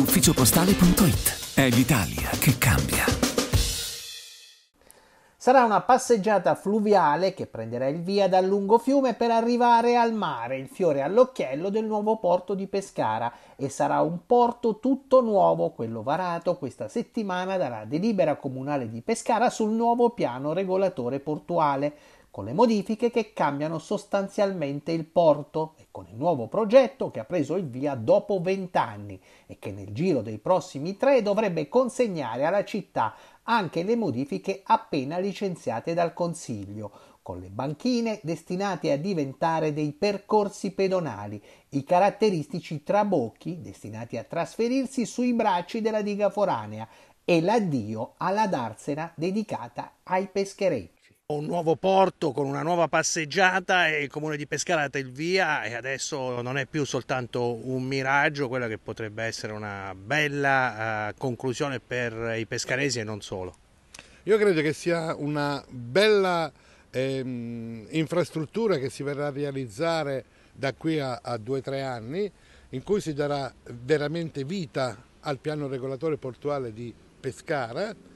ufficiopostale.it. È l'Italia che cambia. Sarà una passeggiata fluviale che prenderà il via dal lungo fiume per arrivare al mare, il fiore all'occhiello del nuovo porto di Pescara e sarà un porto tutto nuovo, quello varato questa settimana dalla delibera comunale di Pescara sul nuovo piano regolatore portuale con le modifiche che cambiano sostanzialmente il porto e con il nuovo progetto che ha preso il via dopo vent'anni e che nel giro dei prossimi tre dovrebbe consegnare alla città anche le modifiche appena licenziate dal Consiglio, con le banchine destinate a diventare dei percorsi pedonali, i caratteristici trabocchi destinati a trasferirsi sui bracci della diga foranea e l'addio alla darsena dedicata ai pescherecci un nuovo porto con una nuova passeggiata e il comune di Pescara ha dato il via e adesso non è più soltanto un miraggio, quella che potrebbe essere una bella uh, conclusione per i pescaresi e non solo. Io credo che sia una bella ehm, infrastruttura che si verrà a realizzare da qui a, a due o tre anni in cui si darà veramente vita al piano regolatore portuale di Pescara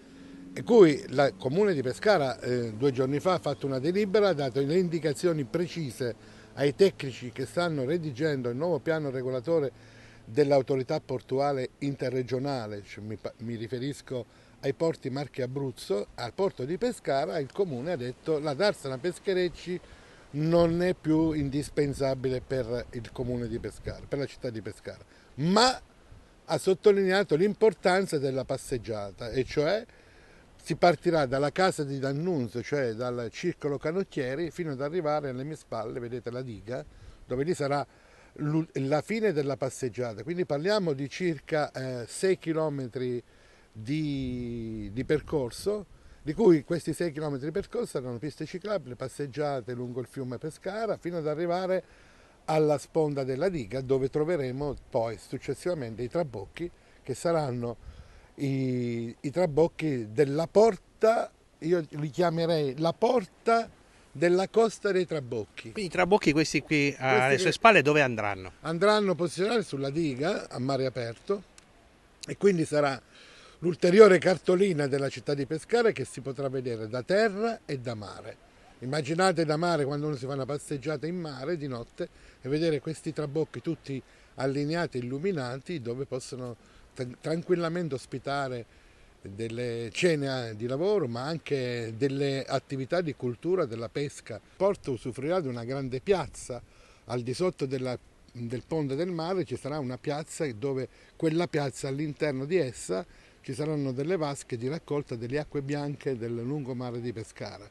e cui il Comune di Pescara eh, due giorni fa ha fatto una delibera, ha dato le indicazioni precise ai tecnici che stanno redigendo il nuovo piano regolatore dell'autorità portuale interregionale, cioè mi, mi, riferisco ai porti Marche Abruzzo, al porto di Pescara, il Comune ha detto la darsena Pescherecci non è più indispensabile per il Comune di Pescara, per la città di Pescara, ma ha sottolineato l'importanza della passeggiata, e cioè si partirà dalla casa di D'Annunzio, cioè dal circolo canottieri, fino ad arrivare alle mie spalle, vedete la diga, dove lì sarà la fine della passeggiata. Quindi parliamo di circa eh, 6 km di, di percorso, di cui questi 6 km di percorso saranno piste ciclabili, passeggiate lungo il fiume Pescara, fino ad arrivare alla sponda della diga, dove troveremo poi successivamente i trabocchi che saranno i, i trabocchi della porta, io li chiamerei la porta della costa dei Trabocchi. Quindi i Trabocchi questi qui ah, questi alle sue spalle dove andranno? Andranno posizionati sulla diga a mare aperto e quindi sarà l'ulteriore cartolina della città di Pescara che si potrà vedere da terra e da mare. Immaginate da mare quando uno si fa una passeggiata in mare di notte e vedere questi trabocchi tutti allineati, illuminati, dove possono tranquillamente ospitare delle cene eh, di lavoro ma anche delle attività di cultura della pesca. Il porto usufruirà di una grande piazza, al di sotto della, del ponte del mare ci sarà una piazza dove quella piazza all'interno di essa ci saranno delle vasche di raccolta delle acque bianche del lungomare di Pescara.